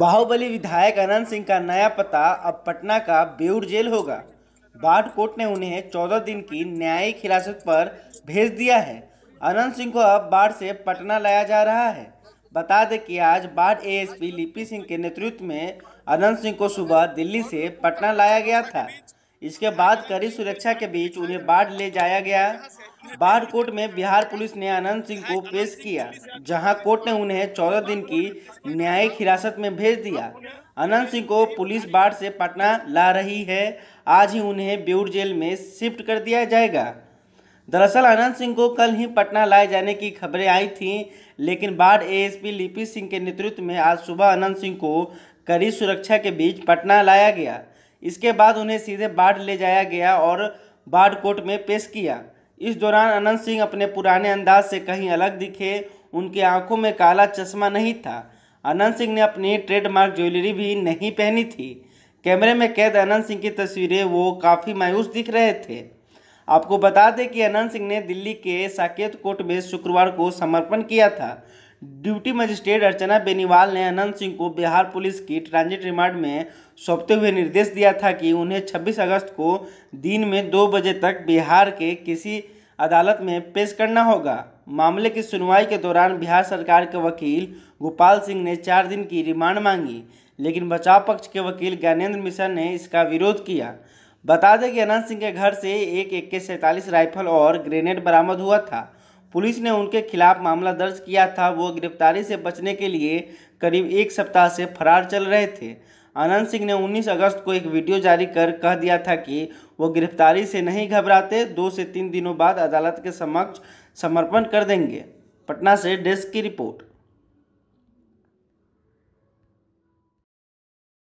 बाहुबली विधायक अनंत सिंह का नया पता अब पटना का बेउर जेल होगा बाढ़ कोर्ट ने उन्हें चौदह दिन की न्यायिक हिरासत पर भेज दिया है अनंत सिंह को अब बाढ़ से पटना लाया जा रहा है बता दें कि आज बाढ़ एएसपी लिपि सिंह के नेतृत्व में अनंत सिंह को सुबह दिल्ली से पटना लाया गया था इसके बाद कड़ी सुरक्षा के बीच उन्हें बाढ़ ले जाया गया बाढ़ कोर्ट में बिहार पुलिस ने आनंद सिंह को पेश किया जहां कोर्ट ने उन्हें चौदह दिन की न्यायिक हिरासत में भेज दिया अनंत सिंह को पुलिस बाढ़ से पटना ला रही है आज ही उन्हें बेउर जेल में शिफ्ट कर दिया जाएगा दरअसल अनंत सिंह को कल ही पटना लाए जाने की खबरें आई थीं लेकिन बाढ़ एएसपी लिपि सिंह के नेतृत्व में आज सुबह अनंत सिंह को कड़ी सुरक्षा के बीच पटना लाया गया इसके बाद उन्हें सीधे बाढ़ ले जाया गया और बाढ़ कोर्ट में पेश किया इस दौरान अनंत सिंह अपने पुराने अंदाज से कहीं अलग दिखे उनकी आंखों में काला चश्मा नहीं था अनंत सिंह ने अपनी ट्रेडमार्क ज्वेलरी भी नहीं पहनी थी कैमरे में कैद अनंत सिंह की तस्वीरें वो काफ़ी मायूस दिख रहे थे आपको बता दें कि अनंत सिंह ने दिल्ली के साकेत कोर्ट में शुक्रवार को समर्पण किया था ड्यूटी मजिस्ट्रेट अर्चना बेनीवाल ने अनंत सिंह को बिहार पुलिस की ट्रांजिट रिमांड में सौंपते हुए निर्देश दिया था कि उन्हें 26 अगस्त को दिन में दो बजे तक बिहार के किसी अदालत में पेश करना होगा मामले की सुनवाई के दौरान बिहार सरकार के वकील गोपाल सिंह ने चार दिन की रिमांड मांगी लेकिन बचाव पक्ष के वकील ज्ञानेन्द्र मिश्र ने इसका विरोध किया बता दें कि अनंत सिंह के घर से एक एक के सैंतालीस राइफल और ग्रेनेड बरामद हुआ था पुलिस ने उनके खिलाफ मामला दर्ज किया था वो गिरफ्तारी से बचने के लिए करीब एक सप्ताह से फरार चल रहे थे आनंद सिंह ने 19 अगस्त को एक वीडियो जारी कर कह दिया था कि वो गिरफ्तारी से नहीं घबराते दो से तीन दिनों बाद अदालत के समक्ष समर्पण कर देंगे पटना से डेस्क की रिपोर्ट